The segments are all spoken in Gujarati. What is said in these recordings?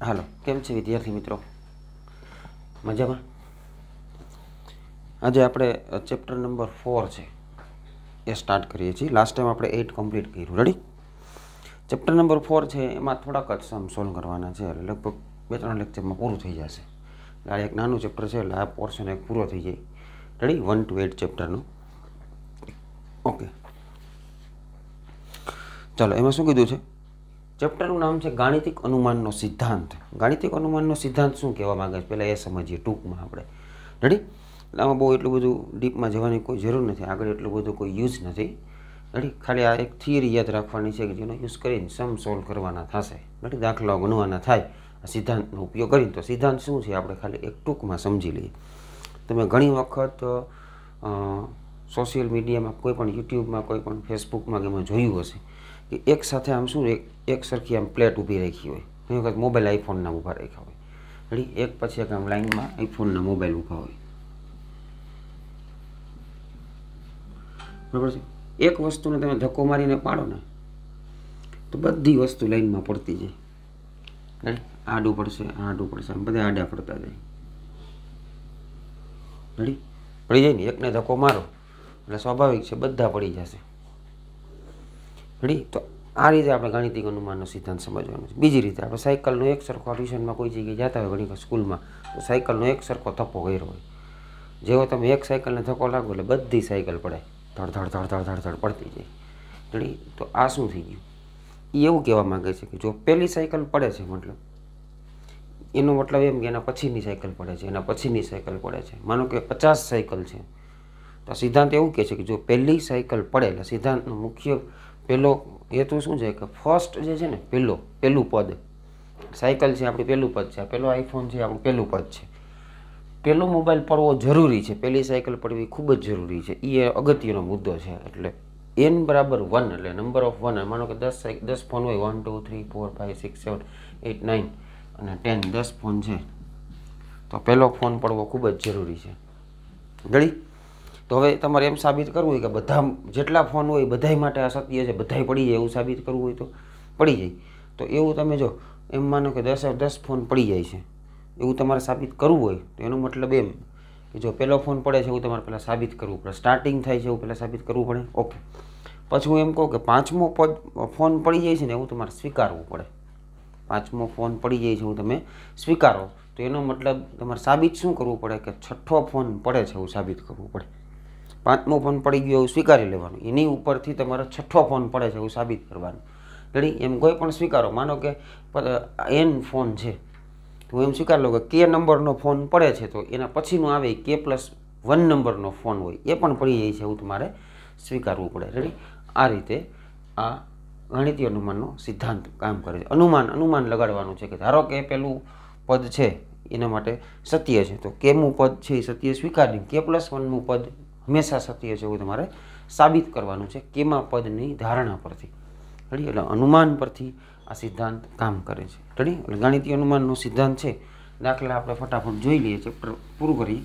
હાલો કેમ છે વિદ્યાર્થી મિત્રો મજામાં આજે આપણે ચેપ્ટર નંબર ફોર છે એ સ્ટાર્ટ કરીએ છીએ લાસ્ટ ટાઈમ આપણે એઇટ કમ્પ્લીટ કર્યું રેડી ચેપ્ટર નંબર ફોર છે એમાં થોડાક જ સમ સોલ્વ કરવાના છે લગભગ બે ત્રણ લેક્ચરમાં પૂરું થઈ જશે એટલે એક નાનું ચેપ્ટર છે એટલે આ પોર્શન એક પૂરો થઈ જાય રેડી વન ટુ એટ ચેપ્ટરનું ઓકે ચાલો એમાં શું કીધું છે ચેપ્ટરનું નામ છે ગાણિતિક અનુમાનનો સિદ્ધાંત ગાણિતિક અનુમાનનો સિદ્ધાંત શું કહેવા માગે છે પહેલાં એ સમજીએ ટૂંકમાં આપણે રેડી આમાં બહુ એટલું બધું ડીપમાં જવાની કોઈ જરૂર નથી આગળ એટલું બધું કોઈ યુઝ નથી રેડી ખાલી આ એક થિયરી યાદ રાખવાની છે કે જેનો યુઝ કરીને સમ સોલ્વ કરવાના થશે રેડી દાખલાઓ ગણવાના થાય આ સિદ્ધાંતનો ઉપયોગ કરીને તો સિદ્ધાંત શું છે આપણે ખાલી એક ટૂંકમાં સમજી લઈએ તમે ઘણી વખત સોશિયલ મીડિયામાં કોઈ પણ યુટ્યુબમાં કોઈ પણ ફેસબુકમાં કે મેં જોયું હશે કે એક સાથે આમ શું એક સરખી આમ પ્લેટ ઊભી રાખી હોય ઘણી વખત મોબાઈલ આઈફોનના ઊભા રાખ્યા હોય એટલે એક પછી એક આમ લાઈનમાં આઈફોનના મોબાઈલ ઊભા હોય બરાબર છે એક વસ્તુને તમે ધક્કો મારીને પાડો ને તો બધી વસ્તુ લાઇનમાં પડતી જાય આડું પડશે આડું પડશે બધા આડા પડતા જાય રેડી પડી જાય ને એકને ધક્કો મારો એટલે સ્વાભાવિક છે બધા પડી જશે રેડી તો આ રીતે આપણે ગાણિતિક અનુમાનનો સિદ્ધાંત સમજવાનો છે બીજી રીતે આપણે સાયકલનો એક સરખો ટ્યુશનમાં કોઈ જગ્યાએ જતા હોય ઘણી સ્કૂલમાં તો સાયકલનો એક સરખો થપ્પો કર્યો હોય જેવો તમે એક સાયકલને થપ્પો લાગો એટલે બધી સાયકલ પડે ધડધડ ધડધડ ધડ ધડ પડતી જાય રેડી તો આ શું થઈ ગયું એ એવું કહેવા માગે છે કે જો પહેલી સાયકલ પડે છે મતલબ એનો મતલબ એમ કે એના પછીની સાયકલ પડે છે એના પછીની સાયકલ પડે છે માનો કે પચાસ સાયકલ છે તો સિદ્ધાંત એવું કહે છે કે જો પહેલી સાયકલ પડે એટલે સિદ્ધાંતનો મુખ્ય પહેલો હેતુ શું છે કે ફર્સ્ટ જે છે ને પહેલો પહેલું પદ સાયકલ છે આપણું પહેલું પદ છે પહેલો આઈફોન છે આપણું પહેલું પદ છે પહેલો મોબાઈલ પડવો જરૂરી છે પહેલી સાયકલ પડવી ખૂબ જ જરૂરી છે એ અગત્યનો મુદ્દો છે એટલે એન બરાબર વન એટલે નંબર ઓફ વન માનો કે દસ દસ ફોન હોય one two three four five six seven eight nine અને ટેન દસ ફોન છે તો પહેલો ફોન પડવો ખૂબ જ જરૂરી છે ગળી તો હવે તમારે એમ સાબિત કરવું હોય કે બધા જેટલા ફોન હોય બધાય માટે આ સત્ય છે બધાય પડી જાય એવું સાબિત કરવું હોય તો પડી જાય તો એવું તમે જો એમ માનો કે દસે દસ ફોન પડી જાય છે એવું તમારે સાબિત કરવું હોય તો એનો મતલબ એમ કે જો પહેલો ફોન પડે છે એવું તમારે પહેલાં સાબિત કરવું પડે સ્ટાર્ટિંગ થાય છે એવું પહેલાં સાબિત કરવું પડે ઓકે પછી હું એમ કહું કે પાંચમો પદ ફોન પડી જાય છે ને એવું તમારે સ્વીકારવું પડે પાંચમો ફોન પડી જાય છે એવું તમે સ્વીકારો તો એનો મતલબ તમારે સાબિત શું કરવું પડે કે છઠ્ઠો ફોન પડે છે એવું સાબિત કરવું પડે પાંચમો ફોન પડી ગયો એવું સ્વીકારી લેવાનું એની ઉપરથી તમારો છઠ્ઠો ફોન પડે છે એવું સાબિત કરવાનું રેડી એમ કોઈ પણ સ્વીકારો માનો કે એન ફોન છે તો એમ સ્વીકાર લો કે કે નંબરનો ફોન પડે છે તો એના પછીનું આવે કે પ્લસ વન નંબરનો ફોન હોય એ પણ પડી જાય છે એવું તમારે સ્વીકારવું પડે રેડી આ રીતે આ ગણિતીય અનુમાનનો સિદ્ધાંત કામ કરે છે અનુમાન અનુમાન લગાડવાનું છે કે ધારો કે પેલું પદ છે એના માટે સત્ય છે તો કેમું પદ છે એ સત્ય સ્વીકારી કે પ્લસ વનનું પદ હંમેશા સત્ય છે એવું તમારે સાબિત કરવાનું છે કેમાં પદની ધારણા પરથી રેડી એટલે અનુમાન પરથી આ સિદ્ધાંત કામ કરે છે રેડી એટલે ગાણિતીય અનુમાનનો સિદ્ધાંત છે દાખલા આપણે ફટાફટ જોઈ લઈએ ચેપ્ટર પૂરું કરી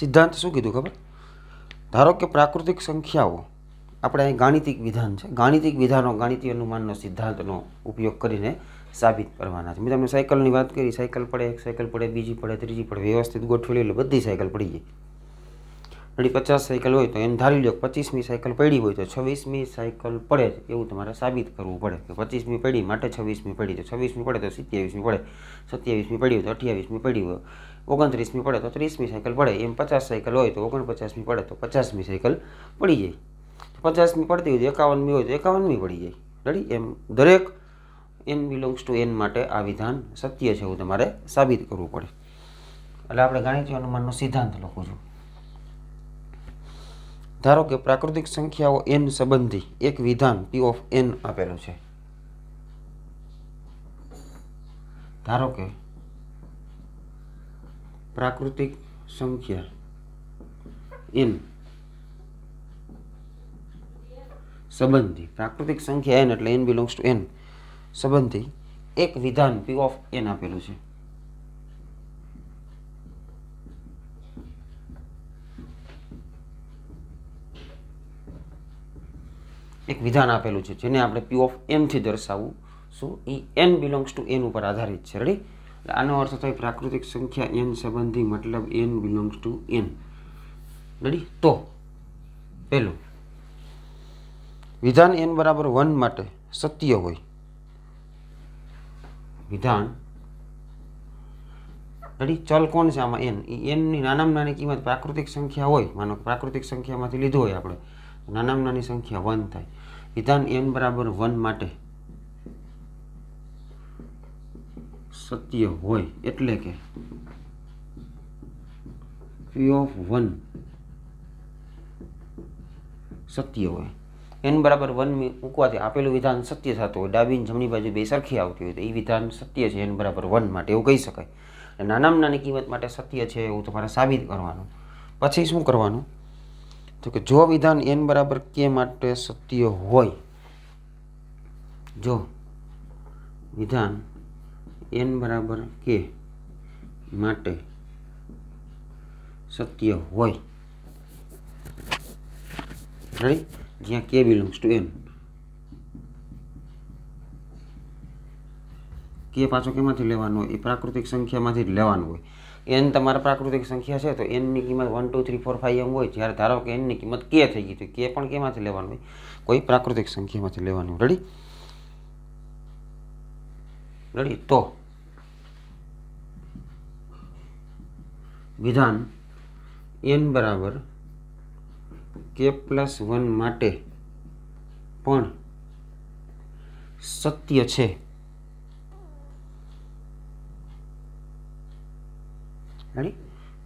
સિદ્ધાંત શું કીધું ખબર ધારો કે પ્રાકૃતિક સંખ્યાઓ આપણે અહીં ગાણિતિક વિધાન છે ગાણિતિક વિધાનો ગાણિતીય અનુમાનનો સિદ્ધાંતનો ઉપયોગ કરીને સાબિત કરવાના છે મેં તમને સાયકલની વાત કરી સાયકલ પડે એક સાયકલ પડે બીજી પડે ત્રીજી પડે વ્યવસ્થિત ગોઠવેલી એટલે બધી સાયકલ પડી જાય ઘડી પચાસ સાયકલ હોય તો એમ ધારી લો પચીસમી સાયકલ પડી હોય તો છવ્વીસમી સાયકલ પડે એવું તમારે સાબિત કરવું પડે કે પચીસમી પડી માટે છવ્વીસમી પડી તો છવ્વીસમી પડે તો સત્યાવીસમી પડે સત્યાવીસમી પડી હોય તો અઠ્યાવીસમી પડી હોય ઓગણત્રીસમી પડે તો ત્રીસમી સાયકલ પડે એમ પચાસ સાયકલ હોય તો ઓગણપચાસમી પડે તો પચાસમી સાયકલ પડી જાય પચાસમી પડતી હોય તો એકાવનમી હોય તો એકાવનમી પડી જાય રેડી એમ દરેક એન બિલોંગ્સ ટુ એન માટે આ વિધાન સત્ય છે એવું તમારે સાબિત કરવું પડે એટલે આપણે ગાણિતીય અનુમાનનો સિદ્ધાંત લખું છું ધારો કે પ્રાકૃતિક સંખ્યાઓ એન સંબંધી એક વિધાન પી ઓફ એન આપેલું છે ધારો કે પ્રાકૃતિક સંખ્યા એન સંબંધી પ્રાકૃતિક સંખ્યા એન એટલે એન બિલોંગ્સ ટુ એન સંબંધી એક વિધાન પી ઓફ એન આપેલું છે એક વિધાન આપેલું છે જેને આપણે પી ઓફ એનથી દર્શાવવું સો એ એન બિલોંગ્સ ટુ એન ઉપર આધારિત છે રેડી એટલે આનો અર્થ થાય પ્રાકૃતિક સંખ્યા એન સંબંધી મતલબ N belongs to N ready તો પહેલું વિધાન એન બરાબર વન માટે સત્ય હોય વિધાન રેડી ચલ કોણ છે આમાં એન એનની નાનામાં નાની કિંમત પ્રાકૃતિક સંખ્યા હોય માનો પ્રાકૃતિક સંખ્યામાંથી લીધું હોય આપણે નાનામાં નાની સંખ્યા વન થાય વિધાન એન બરાબર વન માટે સત્ય હોય એટલે કે પી ઓફ વન સત્ય હોય એન બરાબર વન મૂકવાથી આપેલું વિધાન સત્ય થતું હોય ડાબી જમણી બાજુ બે સરખી આવતી હોય તો એ વિધાન સત્ય છે એન બરાબર વન માટે એવું કહી શકાય નાનામાં નાની કિંમત માટે સત્ય છે એવું તમારે સાબિત કરવાનું પછી શું કરવાનું તો કે જો વિધાન એન બરાબર કે માટે સત્ય હોય જો વિધાન એન બરાબર કે માટે સત્ય હોય રેડી જ્યાં કે બિલોંગ્સ ટુ એન કે પાછો કેમાંથી લેવાનો હોય એ પ્રાકૃતિક સંખ્યામાંથી જ લેવાનું હોય એન તમારા પ્રાકૃતિક સંખ્યા છે તો એનની કિંમત one two three four five એમ હોય જ્યારે ધારો કે એનની કિંમત કે થઈ ગઈ તો કે પણ કેમાંથી લેવાનું હોય કોઈ પ્રાકૃતિક સંખ્યામાંથી લેવાનું રેડી રેડી તો વિધાન એન બરાબર કે પ્લસ વન માટે પણ સત્ય છે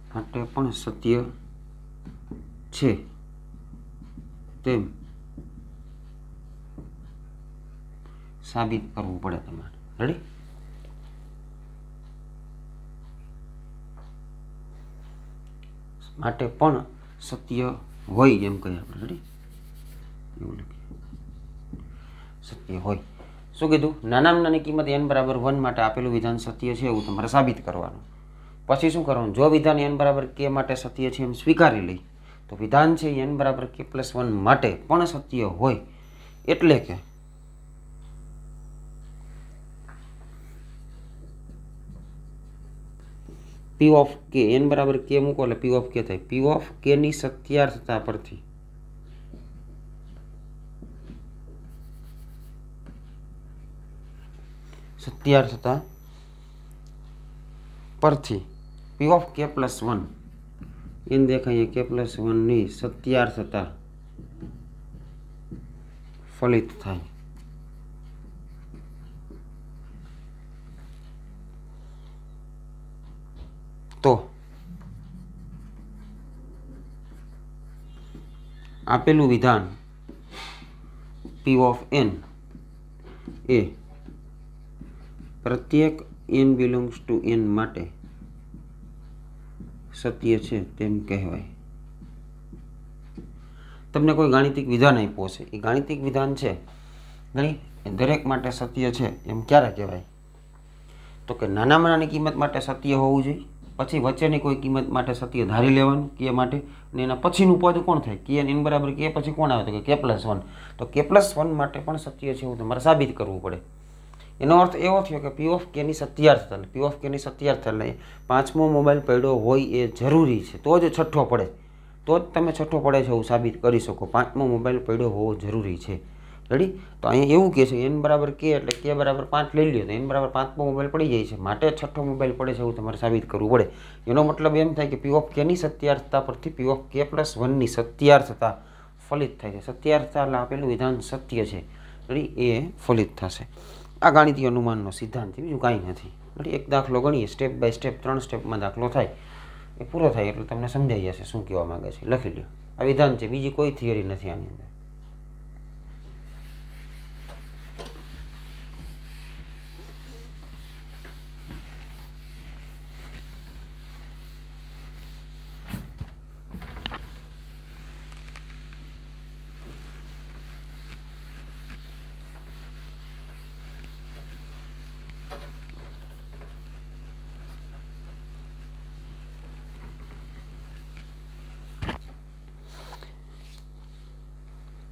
માટે પણ સત્ય છે તેમ સાબિત કરવું પડે તમારે રેડી માટે પણ સત્ય હોય એમ કહીએ આપણે રેડી એવું લખીએ સત્ય હોય શું કીધું નાનામાં નાની કિંમત એન બરાબર વન માટે આપેલું વિધાન સત્ય છે એવું તમારે સાબિત કરવાનું પછી શું કરવાનું જો વિધાન એન બરાબર કે માટે સત્ય છે એમ સ્વીકારી લઈ તો વિધાન છે એન બરાબર કે પ્લસ વન માટે પણ સત્ય હોય એટલે કે पी ऑफ के एन बराबर के मूको पी ऑफ के थे पी ऑफ के सत्यार्थता पर थी सत्यार्थता पर थी P of K plus one इन देखाइए के प्लस वन सत्यार्थता फलित था है। આપેલું વિધાન પી ઓફ એન એ પ્રત્યેક એન બિલોંગ્સ ટુ એન માટે સત્ય છે તેમ કહેવાય તમને કોઈ ગાણિતિક વિધાન આપ્યો છે એ ગાણિતિક વિધાન છે એ દરેક માટે સત્ય છે એમ ક્યારે કહેવાય તો કે નાનામાં નાની કિંમત માટે સત્ય હોવું જોઈએ પછી વચ્ચેની કોઈ કિંમત માટે સત્ય ધારી લેવાનું કે માટે અને એના પછીનું પદ કોણ થાય કે એન બરાબર કે પછી કોણ આવે તો કે કે પ્લસ વન તો કે પ્લસ વન માટે પણ સત્ય છે એવું તમારે સાબિત કરવું પડે એનો અર્થ એવો થયો કે પી ઓફ કેની સત્યાર્થ થયેલ પી ઓફ કેની સત્યાર્થ થયેલ પાંચમો મોબાઈલ પડ્યો હોય એ જરૂરી છે તો જ છઠ્ઠો પડે તો જ તમે છઠ્ઠો પડે છે એવું સાબિત કરી શકો પાંચમો મોબાઈલ પડ્યો હોવો જરૂરી છે રેડી તો અહીંયા એવું કહે છે એન બરાબર કે એટલે કે બરાબર પાંચ લઈ લ્યો તો એન બરાબર પાંચમો મોબાઈલ પડી જાય છે માટે છઠ્ઠો મોબાઈલ પડે છે એવું તમારે સાબિત કરવું પડે એનો મતલબ એમ થાય કે પી ઓફ કેની સત્યાર્થતા પરથી પી ઓફ કે પ્લસ વનની સત્યાર્થતા ફલિત થાય છે સત્યાર્થતા એટલે આપેલું વિધાન સત્ય છે રેડી એ ફલિત થશે આ ગાણિતીય અનુમાનનો સિદ્ધાંત બીજું કાંઈ નથી એટલે એક દાખલો ગણીએ સ્ટેપ બાય સ્ટેપ ત્રણ સ્ટેપમાં દાખલો થાય એ પૂરો થાય એટલે તમને સમજાઈ જશે શું કહેવા માગે છે લખી લો આ વિધાન છે બીજી કોઈ થિયરી નથી આની અંદર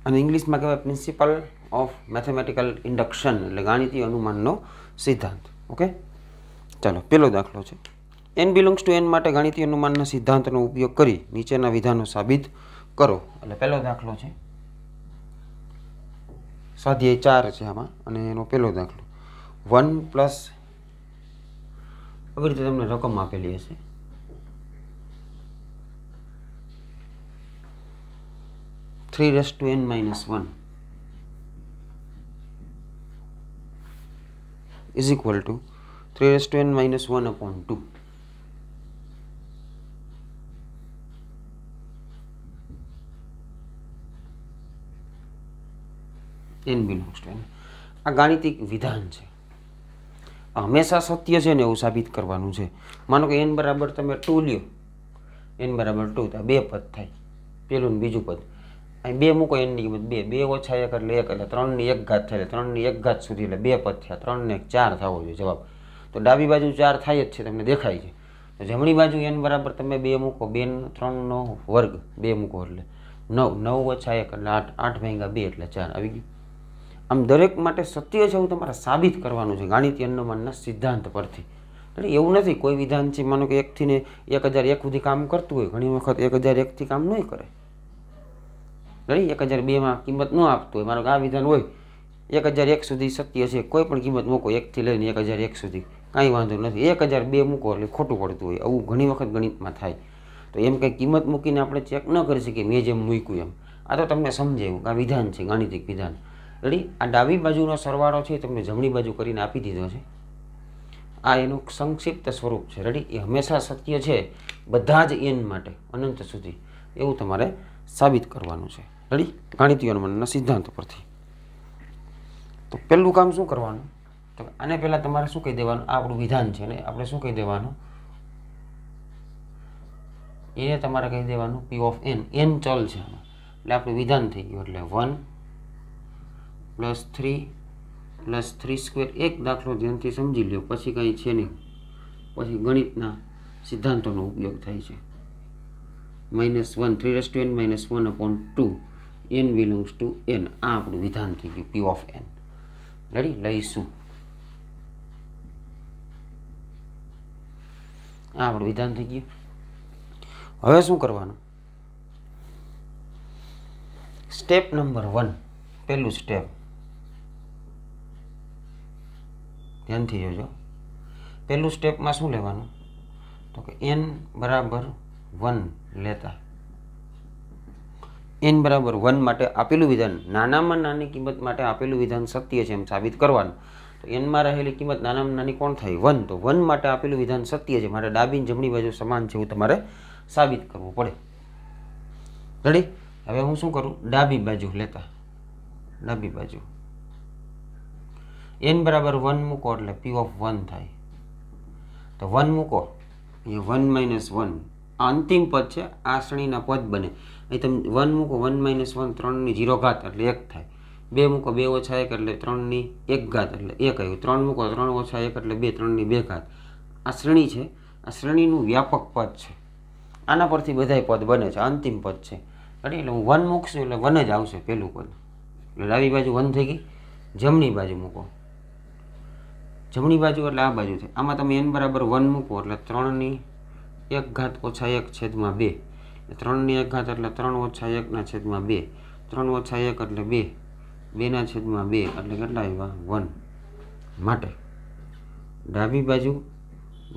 અને ઇંગ્લિશમાં કહેવાય પ્રિન્સિપલ ઓફ મેથેમેટિકલ ઇન્ડક્શન એટલે ગાણિતી અનુમાનનો સિદ્ધાંત ઓકે ચાલો પહેલો દાખલો છે એન બિલોંગ્સ ટુ એન માટે ગાણિતી અનુમાનના સિદ્ધાંતનો ઉપયોગ કરી નીચેના વિધાનો સાબિત કરો એટલે પહેલો દાખલો છે સ્વાધ્યાય ચાર છે આમાં અને એનો પહેલો દાખલો વન પ્લસ આવી રીતે તમને રકમ આપેલી હશે 3 raised to n minus 1 is equal to 3 raised to n minus 1 upon 2. n belongs to n આ ગાણિતિક વિધાન છે હંમેશા સત્ય છે ને એવું સાબિત કરવાનું છે માનો કે એન બરાબર તમે ટુ લ્યો એન બરાબર ટુ બે પદ થાય પેલું ને બીજું પદ અહીં બે મૂકો એનની કિંમત બે બે ઓછા એક એટલે એક એટલે ત્રણની એક ઘાત થાય એટલે ત્રણની એક ઘાત સુધી એટલે બે પદ થયા ત્રણને ચાર થવો જોઈએ જવાબ તો ડાબી બાજુ ચાર થાય જ છે તમને દેખાય છે તો જમણી બાજુ એન બરાબર તમે બે મૂકો બે ત્રણનો વર્ગ બે મૂકો એટલે નવ નવ ઓછા એક એટલે આઠ આઠ ભાગ્યા બે એટલે ચાર આવી ગયું આમ દરેક માટે સત્ય છે એવું તમારે સાબિત કરવાનું છે ગાણિત અન્નમાનના સિદ્ધાંત પરથી એટલે એવું નથી કોઈ વિધાન છે માનો કે એકથી ને એક હજાર એક સુધી કામ કરતું હોય ઘણી વખત એક હજાર એકથી કામ નહીં કરે ગણી એક હજાર બેમાં કિંમત ન આપતું હોય મારો આ વિધાન હોય એક હજાર એક સુધી સત્ય છે કોઈ પણ કિંમત મૂકો એકથી લઈને એક હજાર એક સુધી કાંઈ વાંધો નથી એક હજાર બે મૂકો એટલે ખોટું પડતું હોય આવું ઘણી વખત ગણિતમાં થાય તો એમ કંઈ કિંમત મૂકીને આપણે ચેક ન કરી શકીએ મેં જેમ મૂક્યું એમ આ તો તમને સમજાયું કે આ વિધાન છે ગાણિતિક વિધાન રેડી આ ડાબી બાજુનો સરવાળો છે એ તમને જમણી બાજુ કરીને આપી દીધો છે આ એનું સંક્ષિપ્ત સ્વરૂપ છે રેડી એ હંમેશા સત્ય છે બધા જ એન માટે અનંત સુધી એવું તમારે સાબિત કરવાનું છે રેડી ગાણિતીય અનુમાનના સિદ્ધાંત પરથી તો પહેલું કામ શું કરવાનું તો આને પહેલાં તમારે શું કહી દેવાનું આ આપણું વિધાન છે ને આપણે શું કહી દેવાનું એને તમારે કહી દેવાનું પી ઓફ એન એન ચલ છે એટલે આપણું વિધાન થઈ ગયું એટલે one plus three plus three square એક દાખલો ધ્યાનથી સમજી લ્યો પછી કંઈ છે નહીં પછી ગણિતના સિદ્ધાંતોનો ઉપયોગ થાય છે minus one three raise to N minus one upon two N belongs to N આ આપણું વિધાન થઈ ગયું પી ઓફ એન રેડી લઈશું આ આપણું વિધાન થઈ ગયું હવે શું કરવાનું સ્ટેપ નંબર વન પહેલું સ્ટેપ ધ્યાનથી જોજો પહેલું સ્ટેપમાં શું લેવાનું તો કે એન બરાબર વન લેતા એન બરાબર વન માટે આપેલું વિધાન નાનામાં નાની કિંમત માટે આપેલું વિધાન સત્ય છે એમ સાબિત કરવાનું તો એનમાં રહેલી કિંમત નાનામાં નાની કોણ થાય વન તો વન માટે આપેલું વિધાન સત્ય છે મારે ડાબી જમણી બાજુ સમાન છે એવું તમારે સાબિત કરવું પડે રેડી હવે હું શું કરું ડાબી બાજુ લેતા ડાબી બાજુ એન બરાબર વન મૂકો એટલે પી ઓફ વન થાય તો વન મૂકો એ વન માઇનસ વન અંતિમ પદ છે આ શ્રેણીના પદ બને અહીં તમે વન મૂકો વન માઇનસ વન ત્રણની જીરો ઘાત એટલે એક થાય બે મૂકો બે ઓછા એક એટલે ત્રણની એક ઘાત એટલે એક આવ્યું ત્રણ મૂકો ત્રણ ઓછા એક એટલે બે ત્રણની બે ઘાત આ શ્રેણી છે આ શ્રેણીનું વ્યાપક પદ છે આના પરથી બધાય પદ બને છે અંતિમ પદ છે અને એટલે હું વન મૂકશું એટલે વન જ આવશે પહેલું પદ એટલે ડાબી બાજુ વન થઈ ગઈ જમણી બાજુ મૂકો જમણી બાજુ એટલે આ બાજુ છે આમાં તમે એન બરાબર વન મૂકો એટલે ત્રણની એક ઘાત ઓછા એક છેદમાં બે ત્રણની એક ઘાત એટલે ત્રણ ઓછા એકના છેદમાં બે ત્રણ ઓછા એક એટલે બે બેના છેદમાં બે એટલે કેટલા આવ્યા વન માટે ડાબી બાજુ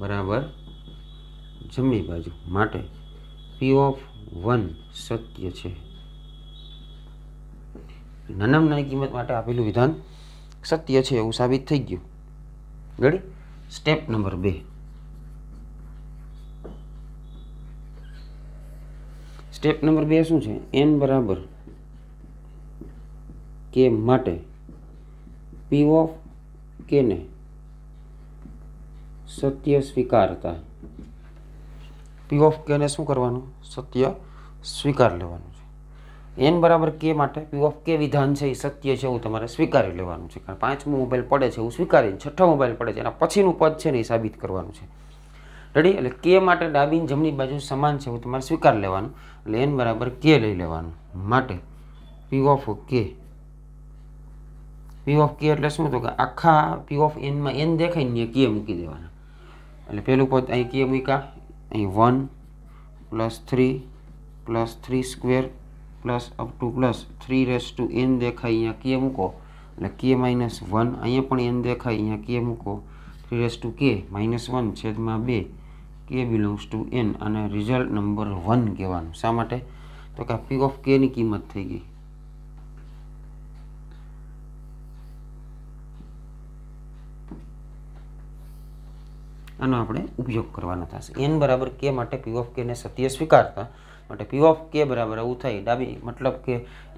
બરાબર જમણી બાજુ માટે પી ઓફ વન સત્ય છે નાનામાં નાની કિંમત માટે આપેલું વિધાન સત્ય છે એવું સાબિત થઈ ગયું ગળી સ્ટેપ નંબર બે સ્ટેપ નંબર બે શું છે એન બરાબર કે માટે પી ઓફ કેને સત્ય સ્વીકારતા પી ઓફ કેને શું કરવાનું સત્ય સ્વીકાર લેવાનું છે એન બરાબર કે માટે પી ઓફ કે વિધાન છે એ સત્ય છે એવું તમારે સ્વીકારી લેવાનું છે કારણ પાંચમો મોબાઈલ પડે છે એવું સ્વીકારીને છઠ્ઠો મોબાઈલ પડે છે એના પછીનું પદ છે ને એ સાબિત કરવાનું છે રેડી એટલે કે માટે ડાબી જમણી બાજુ સમાન છે એવું તમારે સ્વીકાર લેવાનું એટલે એન બરાબર કે લઈ લેવાનું માટે પી ઓફ કે પી ઓફ કે એટલે શું તો કે આખા પી ઓફ એનમાં એન દેખાય ને કે મૂકી દેવાના એટલે પહેલું પદ અહીં કે મૂક્યા અહીં one plus three plus three square plus up to plus three raise to N દેખાય અહીંયા કે મૂકો એટલે કે માઇનસ વન અહીંયા પણ એન દેખાય અહીંયા કે મૂકો three raise to K minus one છેદમાં બે કે બિલોંગ્સ ટુ એન અને રિઝલ્ટ નંબર વન કહેવાનું શા માટે તો કે પી ઓફ કેની કિંમત થઈ ગઈ આનો આપણે ઉપયોગ કરવાનો થશે એન બરાબર કે માટે પી ઓફ કેને સત્ય સ્વીકારતા માટે પી ઓફ કે બરાબર આવું થાય ડાબી મતલબ કે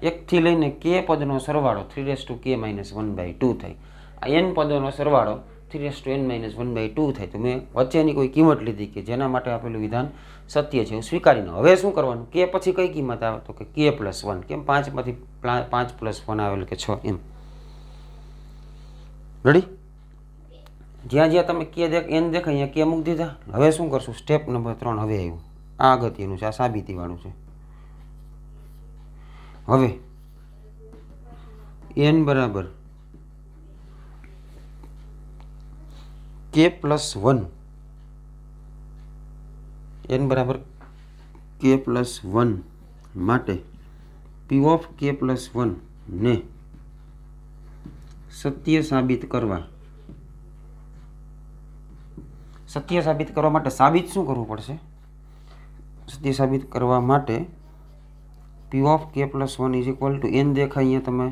એકથી લઈને કે પદનો સરવાળો three raise to K minus one by two થાય આ એન પદોનો સરવાળો three raise to N minus one by two થાય તો મેં વચ્ચેની કોઈ કિંમત લીધી કે જેના માટે આપેલું વિધાન સત્ય છે હું સ્વીકારીને હવે શું કરવાનું કે પછી કઈ કિંમત આવે તો કે કે પ્લસ વન કેમ પાંચમાંથી પાંચ પ્લસ વન આવેલ કે છ એમ રેડી જ્યાં જ્યાં તમે કે દેખ એન દેખાય અહીંયા કે મૂકી દીધા હવે શું કરશું સ્ટેપ નંબર ત્રણ હવે આવ્યું આ અગત્યનું છે આ સાબિતીવાળું છે હવે એન બરાબર કે પ્લસ વન એન બરાબર કે પ્લસ વન માટે પી ઓફ કે પ્લસ વનને સત્ય સાબિત કરવા સત્ય સાબિત કરવા માટે સાબિત શું કરવું પડશે સત્ય સાબિત કરવા માટે P of K plus one is equal to N દેખાય અહીંયા તમે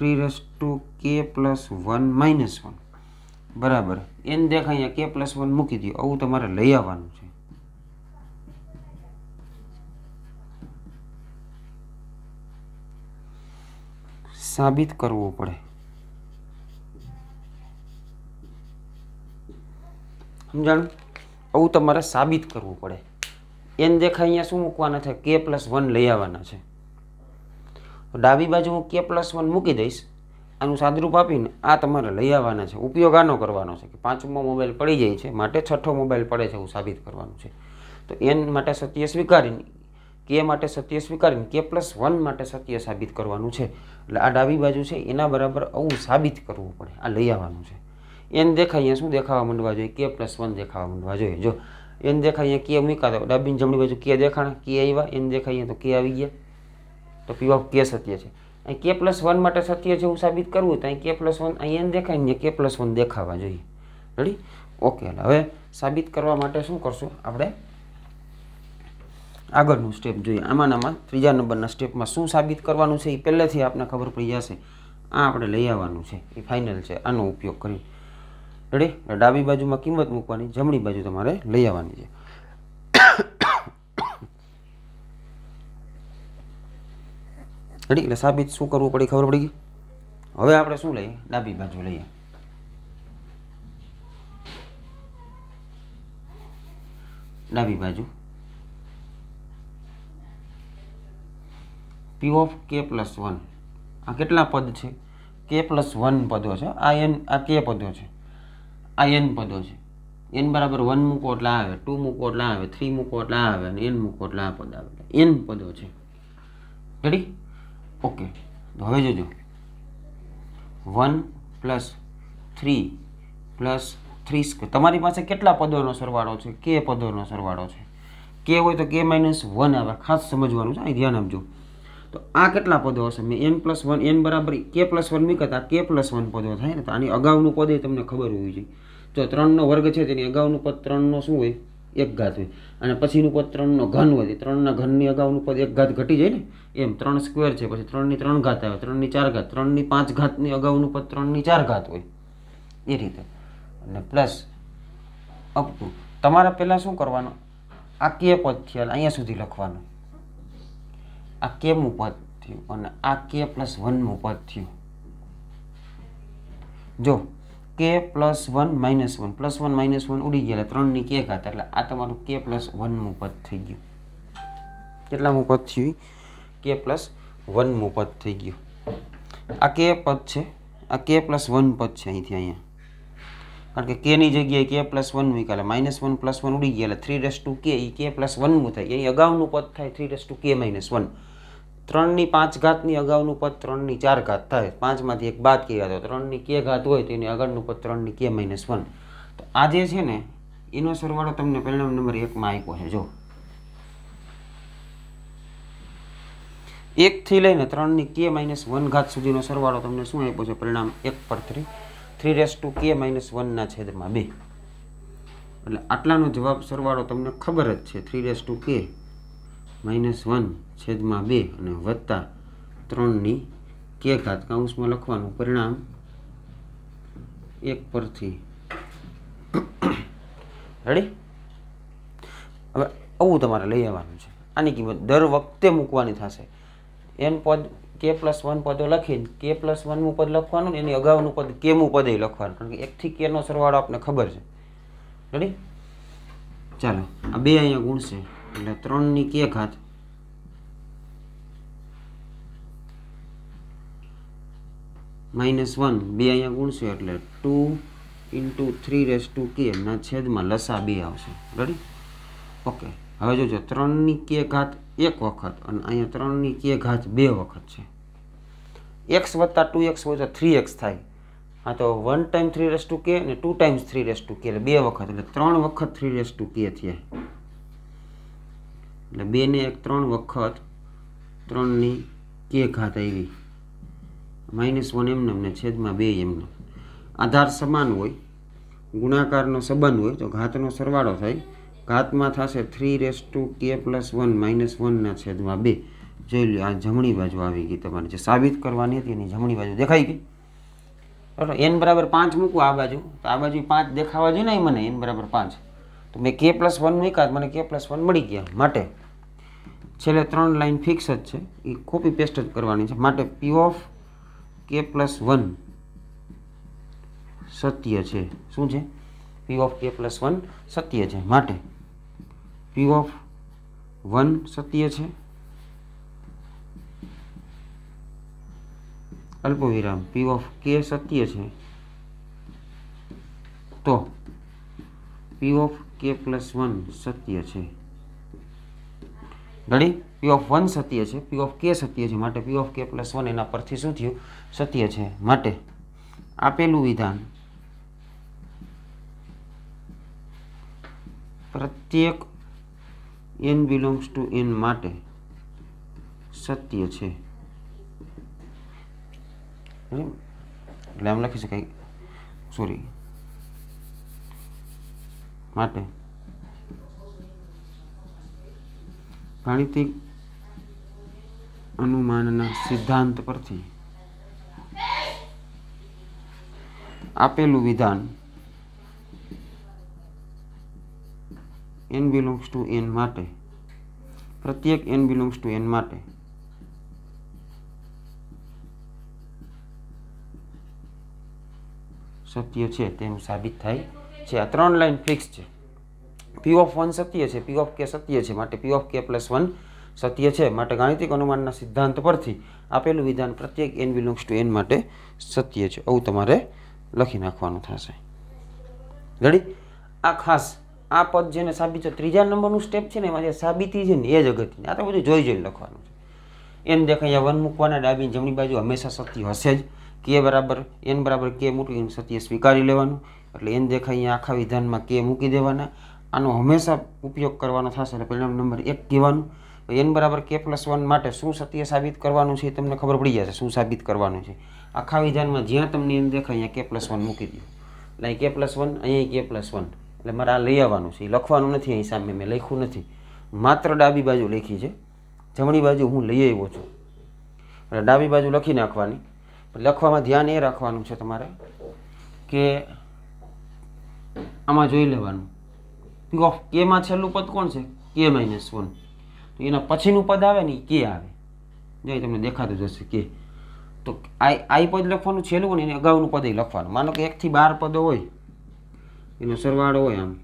three raise to K plus one minus one બરાબર એન દેખ અહીંયા કે પ્લસ વન મૂકી દો આવું તમારે લઈ આવવાનું છે સાબિત કરવું પડે સમજાણું આવું તમારે સાબિત કરવું પડે એન દેખાય અહીંયા શું મૂકવાના છે કે પ્લસ વન લઈ આવવાના છે તો ડાબી બાજુ હું કે પ્લસ વન મૂકી દઈશ આનું સાદરૂપ આપીને આ તમારે લઈ આવવાના છે ઉપયોગ આનો કરવાનો છે કે પાંચમો મોબાઈલ પડી જાય છે માટે છઠ્ઠો મોબાઈલ પડે છે એવું સાબિત કરવાનું છે તો એન માટે સત્ય સ્વીકારીને કે માટે સત્ય સ્વીકારીને કે પ્લસ વન માટે સત્ય સાબિત કરવાનું છે એટલે આ ડાબી બાજુ છે એના બરાબર આવું સાબિત કરવું પડે આ લઈ આવવાનું છે એન દેખાય અહીંયા શું દેખાવા માંડવા જોઈએ કે પ્લસ વન દેખાવા માંડવા જોઈએ જો એન દેખાય અહીંયા કે મૂકા દો ડાબીની જમણી બાજુ કે દેખાણા કે આવ્યા એન દેખાય અહીંયા તો કે આવી ગયા તો પી ઓફ કે સત્ય છે અહીં કે પ્લસ વન માટે સત્ય છે એવું સાબિત કરવું તો અહીં કે પ્લસ વન અહીંયા દેખાય ને કે પ્લસ વન દેખાવા જોઈએ રેડી ઓકે હવે સાબિત કરવા માટે શું કરશું આપણે આગળનું સ્ટેપ જોઈએ આમાં આમાં ત્રીજા નંબરના સ્ટેપમાં શું સાબિત કરવાનું છે એ પહેલેથી આપણને ખબર પડી જશે આ આપણે લઈ આવવાનું છે એ ફાઇનલ છે આનો ઉપયોગ કરી રેડી ડાબી બાજુમાં કિંમત મૂકવાની જમણી બાજુ તમારે લઈ આવવાની છે રેડી એટલે સાબિત શું કરવું પડે ખબર પડી ગઈ હવે આપણે શું લઈએ ડાબી બાજુ લઈએ ડાબી બાજુ P of K plus one આ કેટલા પદ છે કે પ્લસ વન પદો છે આ એન આ કે પદો છે આ એન પદો છે એન બરાબર વન મૂકો એટલે આવે ટુ મૂકો એટલે આવે થ્રી મૂકો એટલે આવે અને એન મૂકો એટલે આ પદ આવે એન પદો છે રેડી ઓકે તો હવે જોજો one plus three plus three તમારી પાસે કેટલા પદોનો સરવાળો છે કે પદોનો સરવાળો છે કે હોય તો કે માઇનસ વન આવે ખાસ સમજવાનું છે અહીં ધ્યાન આપજો તો આ કેટલા પદો હશે મેં એન પ્લસ વન એન બરાબર કે પ્લસ વન મૂકતા કે પ્લસ વન પદો થાય ને તો આની અગાઉનું પદ એ તમને ખબર હોવી જોઈએ જો ત્રણનો વર્ગ છે તેની અગાઉનું પદ ત્રણનો શું હોય એક ઘાત હોય અને પછીનું પદ ત્રણનો ઘન વધે ત્રણના ઘનની અગાઉનું પદ એક ઘાત ઘટી જાય ને એમ ત્રણ સ્ક્વેર છે પછી ત્રણની ત્રણ ઘાત આવે ત્રણની ચાર ઘાત ત્રણની પાંચ ઘાતની અગાઉનું પદ ત્રણની ચાર ઘાત હોય એ રીતે અને પ્લસ અપ ટુ તમારે પહેલાં શું કરવાનું આ કે પદ થયા અહીંયા સુધી લખવાનું આ કેમું પદ થયું અને આ કે પ્લસ વનમું પદ થયું જો K plus one minus one plus one minus one ઉડી ગયા ત્રણની કે ઘાત એટલે આ તમારું કે પ્લસ વનનું પદ થઈ ગયું કેટલામું પદ થયું કે પ્લસ વનનું પદ થઈ ગયું આ કે પદ છે આ કે પ્લસ વન પદ છે અહીંથી અહીંયા કારણ કે કેની જગ્યાએ કે પ્લસ વન મૂકાલે માઇનસ વન પ્લસ વન ઉડી ગયા એટલે થ્રી ડેસ ટુ કે એ કે પ્લસ વનનું થાય એ અગાઉનું પદ થાય three raise to K minus one ત્રણની પાંચ ઘાતની અગાઉનું પદ ત્રણની ચાર ઘાત થાય પાંચમાંથી એક બાદ કે ઘાત હોય ત્રણની કે ઘાત હોય તો એની આગળનું પદ ત્રણની કે માઇનસ વન તો આ જે છે ને એનો સરવાળો તમને પરિણામ નંબર એકમાં આપ્યો છે જો એકથી લઈને ત્રણની કે માઇનસ વન ઘાત સુધીનો સરવાળો તમને શું આપ્યો છે પરિણામ એક પર three three raise to K minus વનના છેદમાં બે એટલે આટલાનો જવાબ સરવાળો તમને ખબર જ છે three raise to K minus one છેદમાં બે અને વત્તા ત્રણની કે ઘાત કાઉન્સમાં લખવાનું પરિણામ એક પરથી રેડી હવે આવું તમારે લઈ આવવાનું છે આની કિંમત દર વખતે મૂકવાની થશે એન પદ કે પ્લસ વન પદો લખીને કે પ્લસ વનનું પદ લખવાનું એની અગાઉનું પદ કેમું પદ લખવાનું કારણ કે એકથી કેનો સરવાળો આપણને ખબર છે રેડી ચાલો આ બે અહીંયા ગુણશે એટલે ત્રણની કે ઘાત માઇનસ વન બે અહીંયા ગુણશું એટલે two into three raise to કેના છેદમાં લસા બે આવશે રેડી ઓકે હવે જોજો ત્રણની કે ઘાત એક વખત અને અહીંયા ત્રણની કે ઘાત બે વખત છે એક્સ વત્તા ટુ એક્સ હોય તો થ્રી એક્સ થાય હા તો one time three raise to K અને two times three raise to K એટલે બે વખત એટલે ત્રણ વખત થ્રી રેસ ટુ કે થયા એટલે બેને એક ત્રણ વખત ત્રણની કે ઘાત આવી માઇનસ વન એમને એમને છેદમાં બે એમને આધાર સમાન હોય ગુણાકારનો સંબંધ હોય તો ઘાતનો સરવાળો થાય ઘાતમાં થશે three raise to K plus one minus વનના છેદમાં બે જોઈ લો આ જમણી બાજુ આવી ગઈ તમારે જે સાબિત કરવાની હતી એની જમણી બાજુ દેખાઈ ગઈ બરાબર એન બરાબર પાંચ મૂકું આ બાજુ તો આ બાજુ પાંચ દેખાવા જોઈએ ને મને એન બરાબર પાંચ તો મેં કે પ્લસ વન મૂક્યા મને કે પ્લસ વન મળી ગયા માટે છેલ્લે ત્રણ લાઇન ફિક્સ જ છે એ કોપી પેસ્ટ જ કરવાની છે માટે P of K plus one સત્ય છે શું છે P of K plus one સત્ય છે માટે પી ઓફ વન સત્ય છે અલ્પવિરામ પી ઓફ કે સત્ય છે તો P of K plus one સત્ય છે ઘણી પી ઓફ વન સત્ય છે પી ઓફ કે સત્ય છે માટે P of K plus one એના પરથી શું થયું સત્ય છે માટે આપેલું વિધાન પ્રત્યેક એન બિલોંગ્સ ટુ એન માટે સત્ય છે એટલે એમ લખી શકાય સોરી માટે ગાણિતિક અનુમાનના સિદ્ધાંત પરથી આપેલું વિધાન એન બિલોંગ્સ ટુ એન માટે પ્રત્યેક એન બિલોંગ્સ ટુ એન માટે સત્ય છે તેનું સાબિત થાય છે આ ત્રણ લાઈન ફિક્સ છે પી ઓફ વન સત્ય છે પી ઓફ કે સત્ય છે માટે P of K plus one સત્ય છે માટે ગાણિતિક અનુમાનના સિદ્ધાંત પરથી આપેલું વિધાન પ્રત્યેક એન બિલોંગ્સ ટુ એન માટે સત્ય છે આવું તમારે લખી નાખવાનું થશે ગણી આ ખાસ આ પદ જેને સાબિત છે ત્રીજા નંબરનું સ્ટેપ છે ને એમાં જે સાબિતી છે ને એ જ અગત્યની આ તો બધું જોઈ જોઈને લખવાનું છે એન દેખાય વન મૂકવાના ડાબીની જમણી બાજુ હંમેશા સત્ય હશે જ કે બરાબર એન બરાબર કે મૂકી સત્ય સ્વીકારી લેવાનું એટલે એન દેખાય અહીંયા આખા વિધાનમાં કે મૂકી દેવાના આનો હંમેશા ઉપયોગ કરવાનો થશે એટલે પરિણામ નંબર એક કહેવાનું એન બરાબર કે પ્લસ વન માટે શું સત્ય સાબિત કરવાનું છે એ તમને ખબર પડી જશે શું સાબિત કરવાનું છે આખા વિધાનમાં જ્યાં તમને એમ દેખાય અહીંયા કે પ્લસ વન મૂકી દો એટલે અહીં કે પ્લસ વન અહીંયા કે પ્લસ વન એટલે મારે આ લઈ આવવાનું છે એ લખવાનું નથી અહીં સામે મેં લખ્યું નથી માત્ર ડાબી બાજુ લખી છે જમણી બાજુ હું લઈ આવ્યો છું એટલે ડાબી બાજુ લખી નાખવાની લખવામાં ધ્યાન એ રાખવાનું છે તમારે કે આમાં જોઈ લેવાનું પી ઓફ કેમાં છેલ્લું પદ કોણ છે કે માઇનસ વન તો એના પછીનું પદ આવે ને કે આવે જો તમને દેખાતું જશે કે તો આઈ આઈ પદ લખવાનું છેલ્લું ને એને અગાઉનું પદ લખવાનું માનો કે એકથી બાર પદો હોય એનો સરવાળો હોય આમ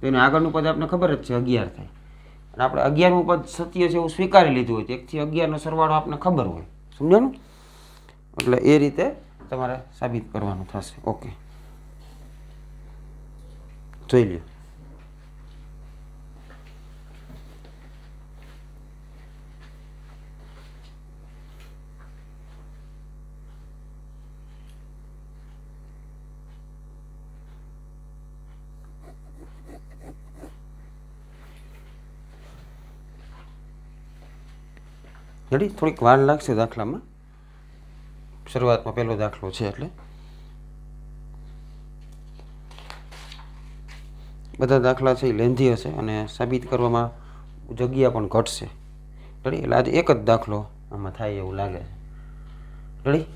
તો એને આગળનું પદ આપણે ખબર જ છે અગિયાર થાય અને આપણે અગિયારનું પદ સત્ય છે એવું સ્વીકારી લીધું હોય તો એકથી અગિયારનો સરવાળો આપણને ખબર હોય સમજાણું એટલે એ રીતે તમારે સાબિત કરવાનું થશે ઓકે જોઈ લ્યો રેડી થોડીક વાર લાગશે દાખલામાં શરૂઆતમાં પહેલો દાખલો છે એટલે બધા દાખલા છે એ લેંધી હશે અને સાબિત કરવામાં જગ્યા પણ ઘટશે રડી એટલે આજે એક જ દાખલો આમાં થાય એવું લાગે છે રેડી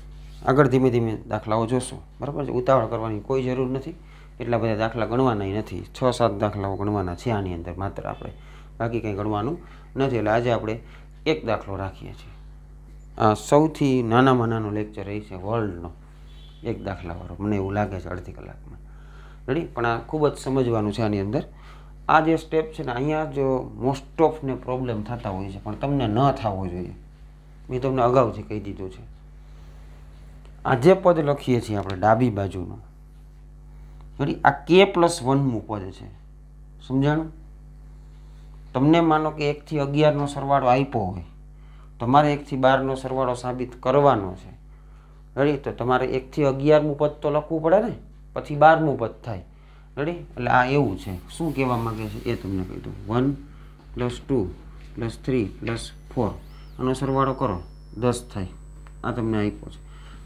આગળ ધીમે ધીમે દાખલાઓ જોશું બરાબર છે ઉતાવળ કરવાની કોઈ જરૂર નથી એટલા બધા દાખલા ગણવાનાય નથી છ સાત દાખલાઓ ગણવાના છે આની અંદર માત્ર આપણે બાકી કંઈ ગણવાનું નથી એટલે આજે આપણે એક દાખલો રાખીએ છીએ આ સૌથી નાનામાં નાનો લેક્ચર એ છે વર્લ્ડનો એક દાખલાવાળો મને એવું લાગે છે અડધી કલાકમાં રેડી પણ આ ખૂબ જ સમજવાનું છે આની અંદર આ જે સ્ટેપ છે ને અહીંયા જો મોસ્ટ ઓફને પ્રોબ્લેમ થતા હોય છે પણ તમને ન થવો જોઈએ મેં તમને અગાઉ જે કહી દીધું છે આ જે પદ લખીએ છીએ આપણે ડાબી બાજુનું રેડી આ કે પ્લસ વનનું પદ છે સમજાણું તમને માનો કે એકથી અગિયારનો સરવાળો આપ્યો હોય તમારે એકથી બારનો સરવાળો સાબિત કરવાનો છે રેડી તો તમારે એકથી અગિયારમું પદ તો લખવું પડે ને પછી બારમું પદ થાય રેડી એટલે આ એવું છે શું કહેવા માગે છે એ તમને કહી દઉં one plus two plus three plus four આનો સરવાળો કરો દસ થાય આ તમને આપ્યો છે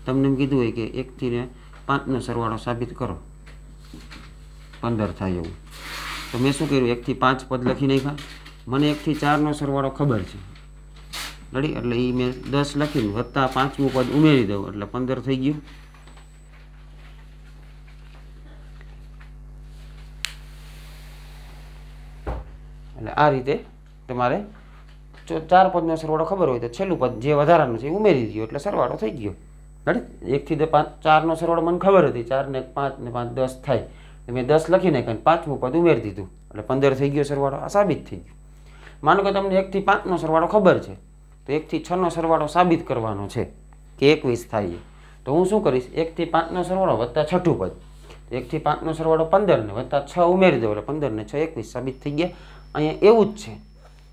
તમને એમ કીધું હોય કે એકથી ને પાંચનો સરવાળો સાબિત કરો પંદર થાય એવું તો મેં શું કર્યું એકથી પાંચ પદ લખી નાખ્યા મને એકથી ચારનો સરવાળો ખબર છે રેડી એટલે એ મેં દસ લખીને વત્તા પાંચમું પદ ઉમેરી દઉં એટલે પંદર થઈ ગયું એટલે આ રીતે તમારે ચાર પદનો સરવાળો ખબર હોય તો છેલ્લું પદ જે વધારાનું છે એ ઉમેરી દીધું એટલે સરવાળો થઈ ગયો બરાબર એકથી પાંચ ચારનો સરવાળો મને ખબર હતી ચાર ને પાંચ ને પાંચ દસ થાય તો મેં દસ લખી નાખ્યા પાંચમું પદ ઉમેરી દીધું એટલે પંદર થઈ ગયો સરવાળો આ સાબિત થઈ ગયો માનો કે તમને એકથી પાંચનો સરવાળો ખબર છે તો એકથી છનો સરવાળો સાબિત કરવાનો છે કે એકવીસ થાય તો હું શું કરીશ એકથી પાંચનો સરવાળો વત્તા છઠ્ઠું પદ એકથી પાંચનો સરવાળો પંદર ને વત્તા છ ઉમેરી દઉં એટલે પંદર ને છ એકવીસ સાબિત થઈ ગયા અહીંયા એવું જ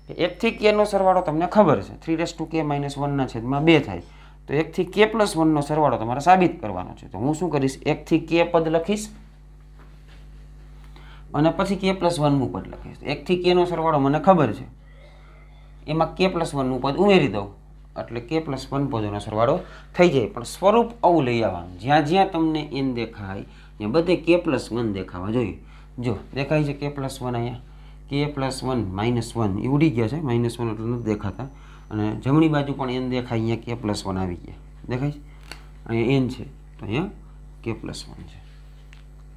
છે એકથી કેનો સરવાળો તમને ખબર છે three raise to K minus વનના છેદમાં બે થાય તો એકથી કે પ્લસ વનનો સરવાળો તમારે સાબિત કરવાનો છે તો હું શું કરીશ એકથી કે પદ લખીશ અને પછી કે પ્લસ વનનું પદ લખીશ એકથી કેનો સરવાળો મને ખબર છે એમાં કે પ્લસ વનનું પદ ઉમેરી દઉં એટલે કે પ્લસ વન પદોનો સરવાળો થઈ જાય પણ સ્વરૂપ આવું લઈ આવવાનું જ્યાં જ્યાં તમને એન દેખાય ત્યાં બધે કે પ્લસ વન દેખાવા જોઈએ જો દેખાય છે કે પ્લસ વન અહીંયા K plus one minus one એ ઉડી ગયા છે માઇનસ વન એટલે નથી દેખાતા અને જમણી બાજુ પણ એન દેખાય અહીંયા કે પ્લસ વન આવી ગયા દેખાય છે અહીંયા એન છે તો અહીંયા કે પ્લસ વન છે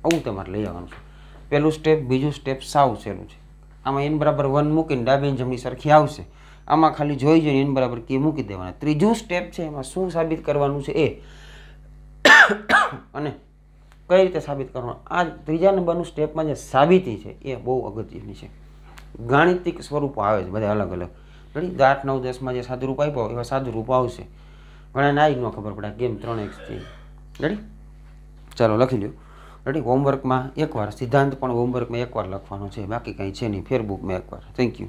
આવું તમારે લઈ આવવાનું છે પહેલું સ્ટેપ બીજું સ્ટેપ સાવ સહેલું છે આમાં એન બરાબર વન મૂકીને ડાબેન જમણી સરખી આવશે આમાં ખાલી જોઈ જોઈને એન બરાબર કે મૂકી દેવાના ત્રીજું સ્ટેપ છે એમાં શું સાબિત કરવાનું છે એ અને કઈ રીતે સાબિત કરવાનું આ ત્રીજા નંબરનું સ્ટેપમાં જે સાબિતી છે એ બહુ અગત્યની છે ગાણિતિક સ્વરૂપો આવે છે બધા અલગ અલગ ઘણી આઠ નવ દસમાં જે સાદુરૂપ આપ્યો એવા સાદુરૂપ આવશે પણ ઘણા આવી ન ખબર પડે કેમ ત્રણ એક્સ છે રેડી ચાલો લખી લ્યો રેડી હોમવર્કમાં એકવાર સિદ્ધાંત પણ હોમવર્કમાં એકવાર લખવાનો છે બાકી કંઈ છે નહીં ફેરબુકમાં એકવાર થેન્ક યુ